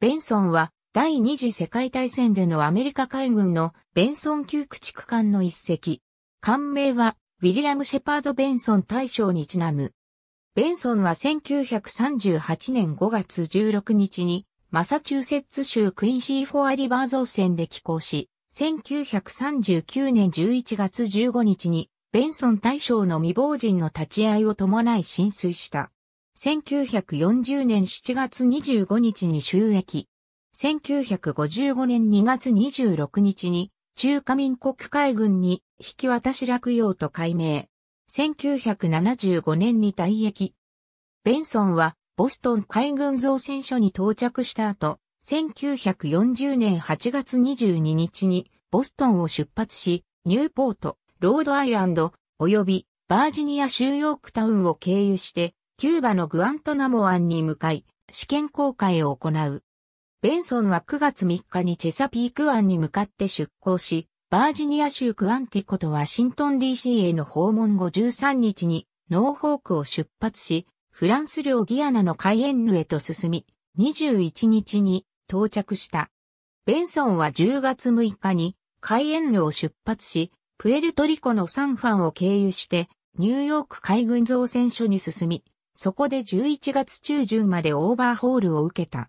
ベンソンは第二次世界大戦でのアメリカ海軍のベンソン級駆逐艦の一隻。艦名はウィリアム・シェパード・ベンソン大将にちなむ。ベンソンは1938年5月16日にマサチューセッツ州クインシー・フォア・リバー造船で寄港し、1939年11月15日にベンソン大将の未亡人の立ち会いを伴い浸水した。1940年7月25日に収益。1955年2月26日に中華民国海軍に引き渡し落葉と改名。1975年に退役。ベンソンはボストン海軍造船所に到着した後、1940年8月22日にボストンを出発し、ニューポート、ロードアイランド、及びバージニア州ヨークタウンを経由して、キューバのグアントナモ湾に向かい、試験航海を行う。ベンソンは9月3日にチェサピーク湾に向かって出港し、バージニア州クアンティコとワシントン DC への訪問後13日にノーホークを出発し、フランス領ギアナのカイエンヌへと進み、21日に到着した。ベンソンは10月6日にカイエンヌを出発し、プエルトリコのサンファンを経由して、ニューヨーク海軍造船所に進み、そこで11月中旬までオーバーホールを受けた。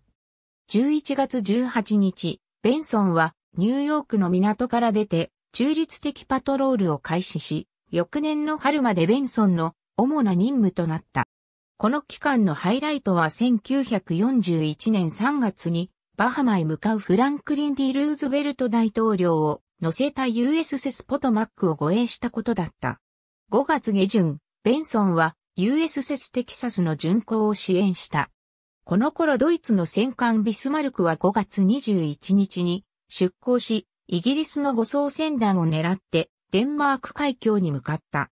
11月18日、ベンソンはニューヨークの港から出て中立的パトロールを開始し、翌年の春までベンソンの主な任務となった。この期間のハイライトは1941年3月にバハマへ向かうフランクリン・ディ・ルーズベルト大統領を乗せた USS ポトマックを護衛したことだった。5月下旬、ベンソンは US 説テキサスの巡航を支援した。この頃ドイツの戦艦ビスマルクは5月21日に出港し、イギリスの護送船団を狙ってデンマーク海峡に向かった。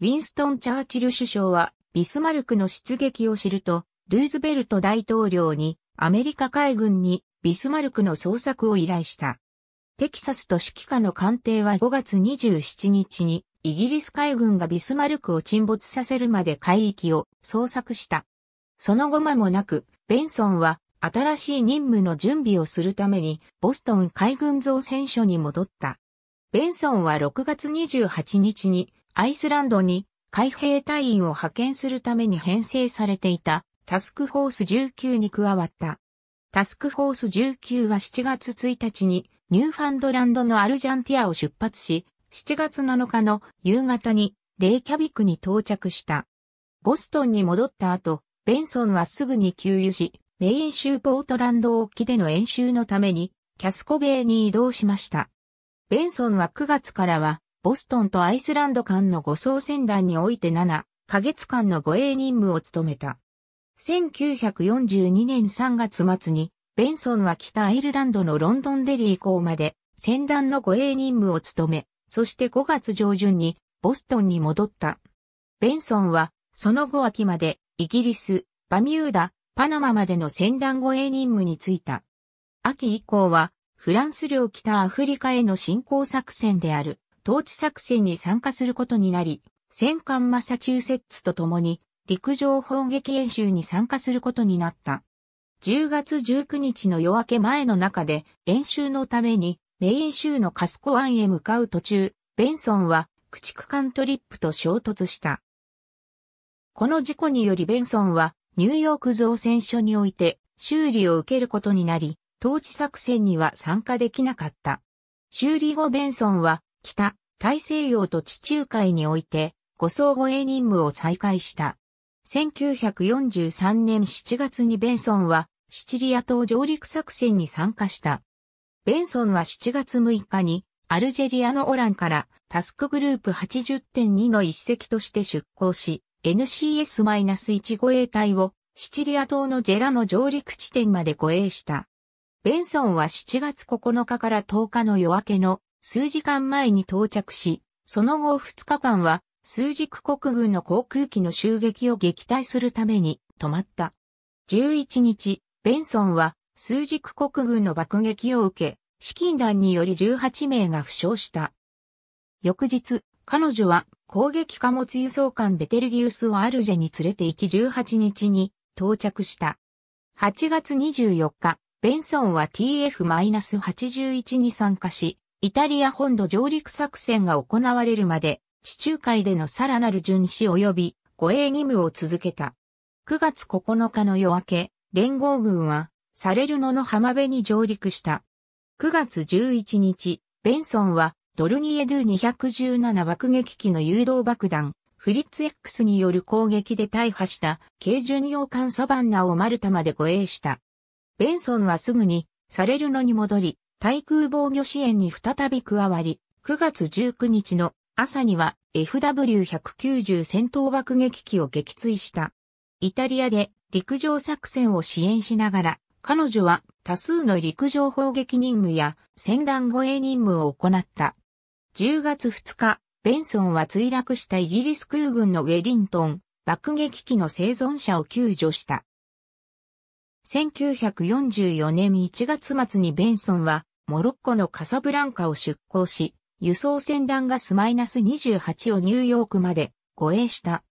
ウィンストン・チャーチル首相はビスマルクの出撃を知ると、ルーズベルト大統領にアメリカ海軍にビスマルクの捜索を依頼した。テキサスと指揮下の艦艇は5月27日にイギリス海軍がビスマルクを沈没させるまで海域を捜索した。その後間もなく、ベンソンは新しい任務の準備をするためにボストン海軍造船所に戻った。ベンソンは6月28日にアイスランドに海兵隊員を派遣するために編成されていたタスクフォース19に加わった。タスクフォース19は7月1日にニューファンドランドのアルジャンティアを出発し、7月7日の夕方にレイキャビクに到着した。ボストンに戻った後、ベンソンはすぐに給油し、メイン州ポートランド沖での演習のためにキャスコベイに移動しました。ベンソンは9月からはボストンとアイスランド間の護送船団において7、ヶ月間の護衛任務を務めた。1942年3月末に、ベンソンは北アイルランドのロンドンデリー港まで、船団の護衛任務を務め、そして5月上旬にボストンに戻った。ベンソンは、その後秋まで、イギリス、バミューダ、パナマまでの戦団護衛任務に就いた。秋以降は、フランス領北アフリカへの侵攻作戦である、統治作戦に参加することになり、戦艦マサチューセッツと共に、陸上砲撃演習に参加することになった。10月19日の夜明け前の中で、演習のために、メイン州のカスコ湾へ向かう途中、ベンソンは駆逐艦トリップと衝突した。この事故によりベンソンはニューヨーク造船所において修理を受けることになり、統治作戦には参加できなかった。修理後ベンソンは北、大西洋と地中海において護送護衛任務を再開した。1943年7月にベンソンはシチリア島上陸作戦に参加した。ベンソンは7月6日にアルジェリアのオランからタスクグループ80.2の一隻として出港し、NCS-1 護衛隊をシチリア島のジェラの上陸地点まで護衛した。ベンソンは7月9日から10日の夜明けの数時間前に到着し、その後2日間は数軸国軍の航空機の襲撃を撃退するために止まった。11日、ベンソンは数軸国軍の爆撃を受け、資金弾により18名が負傷した。翌日、彼女は攻撃貨物輸送艦ベテルギウスをアルジェに連れて行き18日に到着した。8月24日、ベンソンは TF-81 に参加し、イタリア本土上陸作戦が行われるまで、地中海でのさらなる巡視及び護衛義務を続けた。9月9日の夜明け、連合軍はされるのの浜辺に上陸した。9月11日、ベンソンはドルニエドゥ217爆撃機の誘導爆弾、フリッツ X による攻撃で大破した軽巡洋艦サバンナをマルタまで護衛した。ベンソンはすぐにされるのに戻り、対空防御支援に再び加わり、9月19日の朝には FW190 戦闘爆撃機を撃墜した。イタリアで陸上作戦を支援しながら彼女は多数の陸上砲撃任務や戦団護衛任務を行った。10月2日、ベンソンは墜落したイギリス空軍のウェリントン爆撃機の生存者を救助した。1944年1月末にベンソンはモロッコのカサブランカを出港し、輸送船団ガス -28 をニューヨークまで護衛した。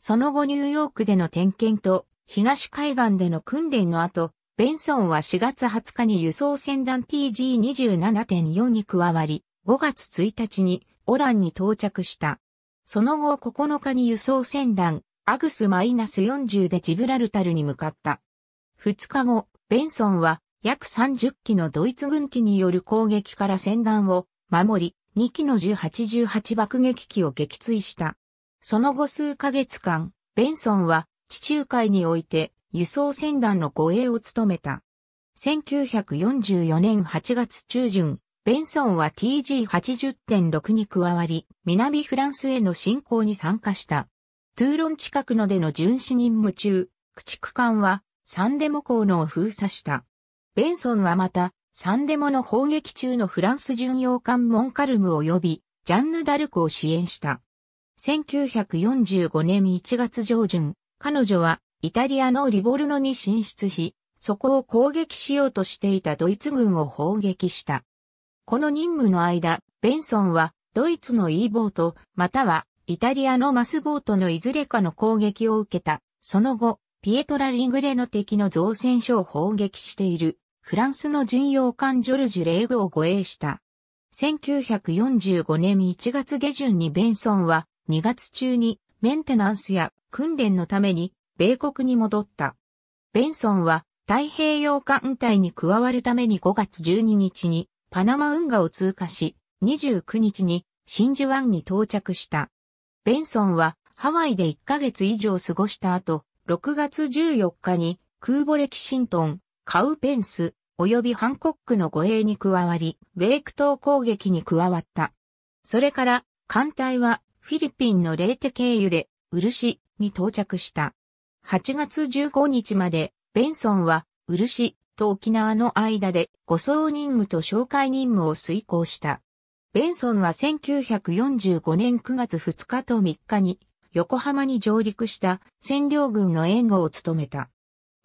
その後ニューヨークでの点検と東海岸での訓練の後、ベンソンは4月20日に輸送船団 TG27.4 に加わり、5月1日にオランに到着した。その後9日に輸送船団アグスマイナス -40 でジブラルタルに向かった。2日後、ベンソンは約30機のドイツ軍機による攻撃から船団を守り、2機の1818爆撃機を撃墜した。その後数ヶ月間、ベンソンは地中海において輸送船団の護衛を務めた。1944年8月中旬、ベンソンは TG80.6 に加わり、南フランスへの侵攻に参加した。トゥーロン近くのでの巡視任務中、駆逐艦はサンデモ港のを封鎖した。ベンソンはまた、サンデモの砲撃中のフランス巡洋艦モンカルム及び、ジャンヌ・ダルクを支援した。1945年1月上旬、彼女はイタリアのリボルノに進出し、そこを攻撃しようとしていたドイツ軍を砲撃した。この任務の間、ベンソンはドイツの E ボート、またはイタリアのマスボートのいずれかの攻撃を受けた。その後、ピエトラ・リングレの敵の造船所を砲撃している、フランスの巡洋艦ジョルジュ・レーグを護衛した。1945年1月下旬にベンソンは2月中にメンテナンスや訓練のために米国に戻った。ベンソンは太平洋艦隊に加わるために5月12日にパナマ運河を通過し、29日に真珠湾に到着した。ベンソンはハワイで1ヶ月以上過ごした後、6月14日に空母レキシントン、カウペンス、及びハンコックの護衛に加わり、ウェイク島攻撃に加わった。それから、艦隊はフィリピンのレーテ経由で、ウルシに到着した。8月15日まで、ベンソンは、漆と沖縄の間で護送任務と紹介任務を遂行した。ベンソンは1945年9月2日と3日に、横浜に上陸した占領軍の援護を務めた。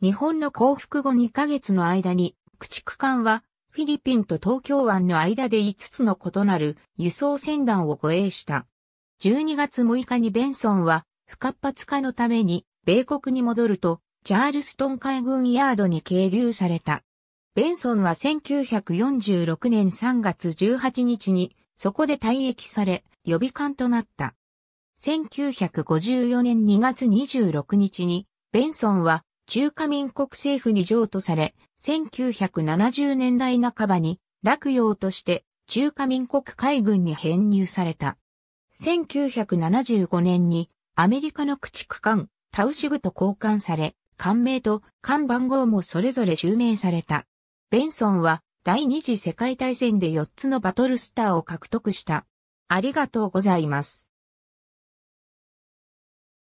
日本の降伏後2ヶ月の間に、駆逐艦はフィリピンと東京湾の間で5つの異なる輸送船団を護衛した。12月6日にベンソンは不活発化のために米国に戻ると、チャールストン海軍ヤードに係留された。ベンソンは1946年3月18日に、そこで退役され、予備官となった。1954年2月26日に、ベンソンは中華民国政府に譲渡され、1970年代半ばに落葉として中華民国海軍に編入された。1975年にアメリカの駆逐艦タウシグと交換され、艦名と艦番号もそれぞれ襲名された。ベンソンは第二次世界大戦で4つのバトルスターを獲得した。ありがとうございます。